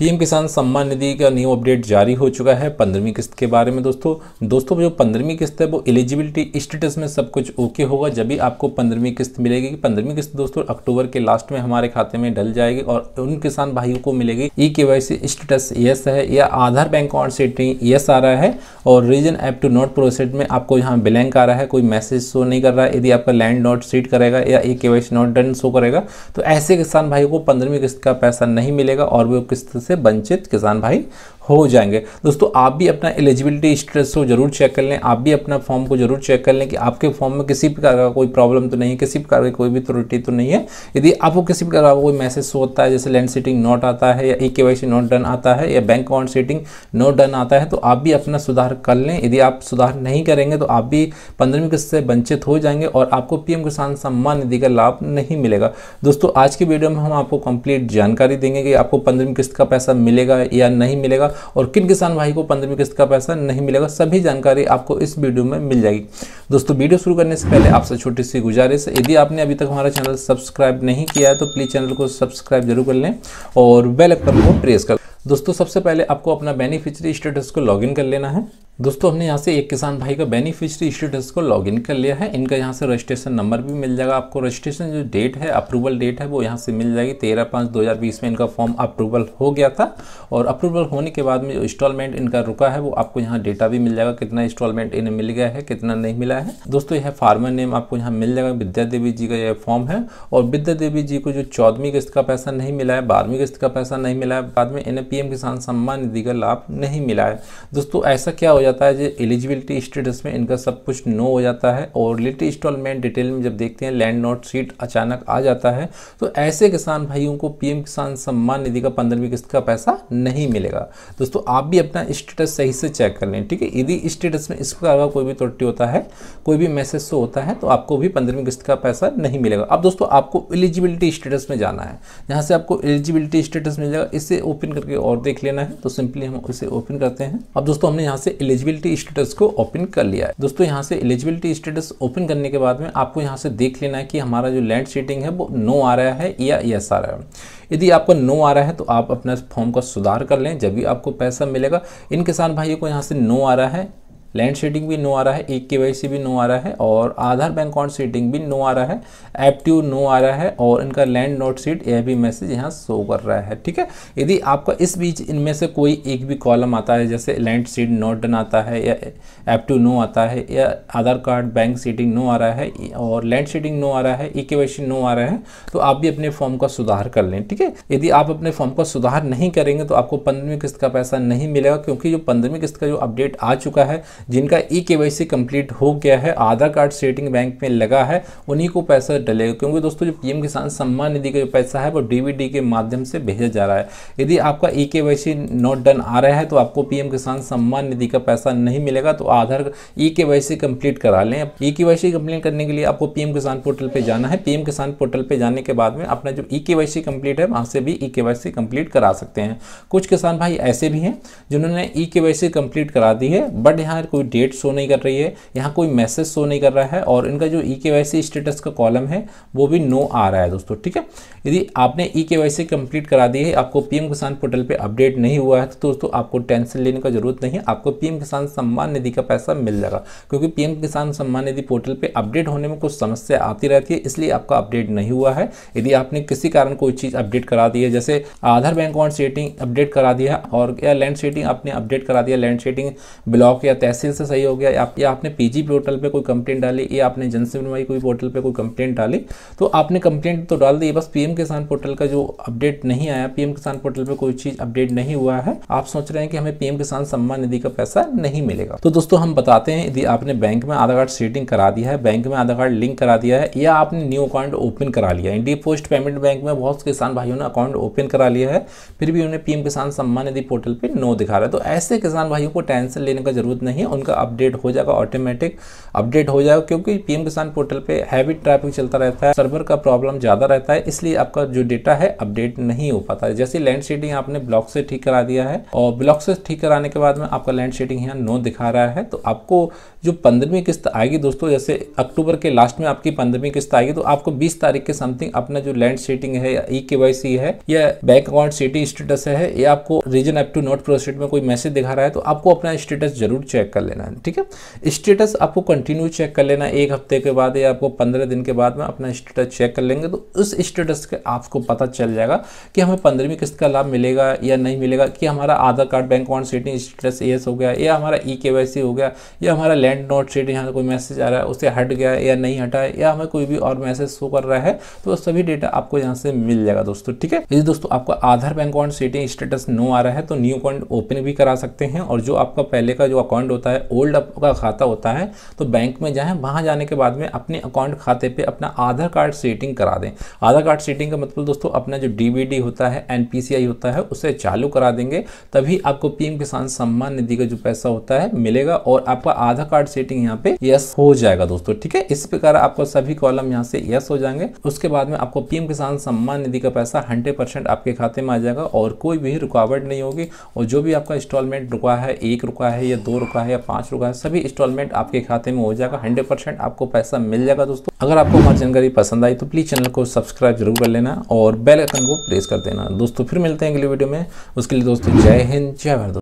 PM किसान सम्मान निधि का न्यू अपडेट जारी हो चुका है पंद्रहवीं किस्त के बारे में दोस्तों दोस्तों जो पंद्रहवीं किस्त है वो एलिजिबिलिटी स्टेटस में सब कुछ ओके होगा जब भी आपको पंद्रहवीं किस्त मिलेगी पंद्रहवीं किस्त दोस्तों अक्टूबर के लास्ट में हमारे खाते में डल जाएगी और उन किसान भाइयों को मिलेगी ई के वाई सी स्टेटस यस है या Aadhaar bank account setting yes आ रहा है और reason app to not proceed में आपको यहाँ ब्लैंक आ रहा है कोई मैसेज शो नहीं कर रहा है यदि आपका लैंड नॉट सीट करेगा या e K Y C not done show करेगा तो ऐसे किसान भाइयों को पंद्रहवीं किस्त का पैसा नहीं मिलेगा और वो किस्त से वंचित किसान भाई हो जाएंगे दोस्तों आप भी अपना एलिजिबिलिटी स्ट्रेस को जरूर चेक कर लें आप भी अपना फॉर्म को जरूर चेक कर लें कि आपके फॉर्म में किसी प्रकार का कोई प्रॉब्लम तो नहीं है किसी प्रकार की कोई भी त्रुटि तो नहीं है यदि आपको किसी प्रकार का कोई मैसेज शो होता है जैसे लैंड सीटिंग नॉट आता है या ई के नोट डन आता है या bank account seeding not done आता है तो आप भी अपना सुधार कर लें यदि आप सुधार नहीं करेंगे तो आप भी पंद्रहवीं किस्त से वंचित हो जाएंगे और आपको पी किसान सम्मान निधि का लाभ नहीं मिलेगा दोस्तों आज की वीडियो में हम आपको कंप्लीट जानकारी देंगे कि आपको पंद्रहवीं किस्त का पैसा मिलेगा या नहीं मिलेगा और किन किसान भाई को पंद्रहवीं किस्त का पैसा नहीं मिलेगा सभी जानकारी आपको इस वीडियो में मिल जाएगी दोस्तों वीडियो शुरू करने से पहले आपसे छोटी सी गुजारिश यदि आपने अभी तक हमारा चैनल सब्सक्राइब नहीं किया है तो प्लीज़ चैनल को सब्सक्राइब जरूर कर लें और बेलकन को प्रेस कर दोस्तों सबसे पहले आपको अपना बेनिफिशरी स्टेटस को लॉगिन कर लेना है दोस्तों हमने यहाँ से एक किसान भाई का बेनिफिशियरी स्टेटस को लॉगिन कर लिया है इनका यहाँ से रजिस्ट्रेशन नंबर भी मिल जाएगा आपको रजिस्ट्रेशन जो डेट है अप्रूवल डेट है वो यहाँ से मिल जाएगी तेरह पाँच दो हज़ार बीस में इनका फॉर्म अप्रूवल हो गया था और अप्रूवल होने के बाद में जो इंस्टॉलमेंट इनका रुका है वो आपको यहाँ डेटा भी मिल जाएगा कितना इंस्टॉलमेंट इन्हें मिल गया है कितना नहीं मिला है दोस्तों यह फार्मर नेम आपको यहाँ मिल जाएगा विद्या देवी जी का यह फॉर्म है और विद्या देवी जी को जो चौदहवीं किस्त का पैसा नहीं मिला है बारहवीं किस्त का पैसा नहीं मिला है बाद में इन्हें पीएम किसान सम्मान निधि का लाभ नहीं मिला है दोस्तों ऐसा क्या हो जाता है जो एलिजिबिलिटी स्टेटस में इनका सब कुछ नो हो जाता है और लेट इंस्टॉलमेंट डिटेल में जब देखते हैं लैंड नोट सीट अचानक आ जाता है तो ऐसे किसान भाइयों को पीएम किसान सम्मान निधि का पंद्रहवीं किस्त का पैसा नहीं मिलेगा दोस्तों आप भी अपना स्टेटस सही से चेक कर लें ठीक है यदि स्टेटस में इसके अलावा कोई भी त्रुटि होता है कोई भी मैसेज शो होता है तो आपको भी पंद्रहवीं किस्त का पैसा नहीं मिलेगा अब दोस्तों आपको एलिजिबिलिटी स्टेटस में जाना है यहाँ से आपको एलिजिबिलिटी स्टेटस मिल जाएगा इसे ओपन करके और देख लेना है तो सिंपली हम इसे ओपन करते हैं अब दोस्तों हमने यहाँ से एलिजिबिलिटी एलिजिबिलिटी स्टेटस को ओपन कर लिया है दोस्तों यहाँ से एलिजिबिलिटी स्टेटस ओपन करने के बाद में आपको यहाँ से देख लेना है कि हमारा जो लैंड सीटिंग है वो नो आ रहा है या यस आ रहा है यदि आपको नो आ रहा है तो आप अपना फॉर्म का सुधार कर लें जब भी आपको पैसा मिलेगा इन किसान भाइयों को यहाँ से नो आ रहा है लैंड शेडिंग भी नो आ रहा है एक के भी नो आ रहा है और आधार बैंक अकाउंट सीटिंग भी नो आ रहा है एप्ट्यू नो आ रहा है और इनका लैंड नोट सीट यह भी मैसेज यहाँ शो कर रहा है ठीक है यदि आपका इस बीच इनमें से कोई एक भी कॉलम आता है जैसे लैंड सीट नोट डन आता है या एप्ट्यू नो आता है या Aadhaar card bank seeding no आ रहा है और लैंड सीटिंग नो आ रहा है ई के नो आ रहा है तो आप भी अपने फॉर्म का सुधार कर लें ठीक है यदि आप अपने फॉर्म का सुधार नहीं करेंगे तो आपको पंद्रहवीं किस्त का पैसा नहीं मिलेगा क्योंकि जो पंद्रहवीं किस्त का जो अपडेट आ चुका है जिनका ई के कंप्लीट हो गया है आधार कार्ड स्टेटिंग बैंक में लगा है उन्हीं को पैसा डलेगा क्योंकि दोस्तों जो पीएम किसान सम्मान निधि का जो पैसा है वो डीवीडी के माध्यम से भेजा जा रहा है यदि आपका ई के नॉट डन आ रहा है तो आपको पीएम किसान सम्मान निधि का पैसा नहीं मिलेगा तो आधार ई के कंप्लीट करा लें ई के कंप्लीट करने के लिए आपको पीएम किसान पोर्टल पर जाना है पीएम किसान पोर्टल पर जाने के बाद में अपना जो ई के कंप्लीट है वहाँ से भी ई के कंप्लीट करा सकते हैं कुछ किसान भाई ऐसे भी हैं जिन्होंने ई के कंप्लीट करा दी है बट यहाँ कोई डेट शो नहीं कर रही है यहाँ कोई मैसेज शो नहीं कर रहा है और इनका जो ई के स्टेटस का कॉलम है वो भी नो आ रहा है दोस्तों ठीक है यदि आपने ई के कंप्लीट करा दी है आपको पीएम किसान पोर्टल पर अपडेट नहीं हुआ है तो दोस्तों आपको टेंशन लेने का जरूरत नहीं है आपको पीएम किसान सम्मान निधि का पैसा मिल जाएगा क्योंकि पीएम किसान सम्मान निधि पोर्टल पर अपडेट होने में कुछ समस्या आती रहती है इसलिए आपका अपडेट नहीं हुआ है यदि आपने किसी कारण कोई चीज़ अपडेट करा दी है जैसे Aadhaar bank account setting update करा दिया और या लैंड सेटिंग आपने अपडेट करा दिया लैंड सेटिंग ब्लॉक या तहसील तहसील से सही हो गया या, या आपने पीजी पोर्टल पे कोई कंप्लेंट डाली या आपने जन सुनवाई कोई पोर्टल पे कोई कंप्लेंट डाली तो आपने कंप्लेंट तो डाल दी बस पीएम किसान पोर्टल का जो अपडेट नहीं आया पीएम किसान पोर्टल पे कोई चीज अपडेट नहीं हुआ है आप सोच रहे हैं कि हमें पीएम किसान सम्मान निधि का पैसा नहीं मिलेगा तो दोस्तों हम बताते हैं यदि आपने बैंक में आधार कार्ड सेटिंग करा दिया है बैंक में आधार कार्ड लिंक करा दिया है या आपने न्यू अकाउंट ओपन करा लिया इंडिया पोस्ट पेमेंट बैंक में बहुत किसान भाइयों ने अकाउंट ओपन करा लिया है फिर भी उन्हें पीएम किसान सम्मान निधि पोर्टल पर नो दिखा रहा है तो ऐसे किसान भाइयों को टेंशन लेने का जरूरत नहीं उनका अपडेट हो जाएगा ऑटोमेटिक अपडेट हो जाएगा क्योंकि पीएम किसान पोर्टल पे हैवी ट्रैफिक चलता रहता है सर्वर का प्रॉब्लम ज़्यादा रहता है इसलिए आपका जो डेटा है अपडेट नहीं हो पाता है जैसे लैंड शेडिंग आपने ब्लॉक से ठीक करा दिया है और ब्लॉक से ठीक कराने के बाद में आपका लैंड शेडिंग यहाँ नो दिखा रहा है तो आपको जो पंद्रहवीं किस्त आएगी दोस्तों जैसे अक्टूबर के लास्ट में आपकी पंद्रहवीं किस्त आएगी तो आपको बीस तारीख के समथिंग अपना जो लैंड सेटिंग है या ई e के है या बैंक अकाउंट सिटी स्टेटस है या आपको reason app to not proceed में कोई मैसेज दिखा रहा है तो आपको अपना स्टेटस जरूर चेक कर कर लेना है ठीक है स्टेटस आपको कंटिन्यू चेक कर लेना एक हफ्ते के बाद या आपको पंद्रह दिन के बाद में अपना स्टेटस चेक कर लेंगे तो उस स्टेटस के आपको पता चल जाएगा कि हमें पंद्रहवीं किस्त का लाभ मिलेगा या नहीं मिलेगा कि हमारा Aadhaar card bank account setting status yes हो गया या हमारा ई के हो गया या हमारा लैंड नोट सेटिंग यहाँ कोई मैसेज आ रहा है उसे हट गया या नहीं हटा या हमें कोई भी और मैसेज शो कर रहा है तो सभी डेटा आपको यहाँ से मिल जाएगा दोस्तों ठीक है यदि दोस्तों आपका Aadhaar bank account setting status no आ रहा है तो न्यू अकाउंट ओपन भी करा सकते हैं और जो आपका पहले का जो अकाउंट होता होता है ओल्ड का खाता होता है तो बैंक में जाएँ वहाँ जाने के बाद में अपने अकाउंट खाते पर अपना आधार कार्ड सेटिंग करा दें आधार कार्ड सेटिंग का मतलब दोस्तों अपना जो डी होता है एन होता है उसे चालू करा देंगे तभी आपको पीएम किसान सम्मान निधि का जो पैसा होता है मिलेगा और आपका आधार कार्ड सेटिंग यहाँ पे यस हो जाएगा दोस्तों ठीक है इस प्रकार आपको सभी कॉलम यहाँ से यस हो जाएंगे उसके बाद में आपको पीएम किसान सम्मान निधि का पैसा हंड्रेड परसेंट आपके खाते में आ जाएगा और कोई भी रुकावट नहीं होगी और जो भी आपका इंस्टॉलमेंट रुका है एक रुका है या दो रुका है पाँच रुपये सभी इंस्टॉलमेंट आपके खाते में हो जाएगा हंड्रेड परसेंट आपको पैसा मिल जाएगा दोस्तों अगर आपको हमारी जानकारी पसंद आई तो प्लीज़ चैनल को सब्सक्राइब जरूर कर लेना और बेल आइकन को प्रेस कर देना दोस्तों फिर मिलते हैं अगले वीडियो में उसके लिए दोस्तों जय हिंद जय भारत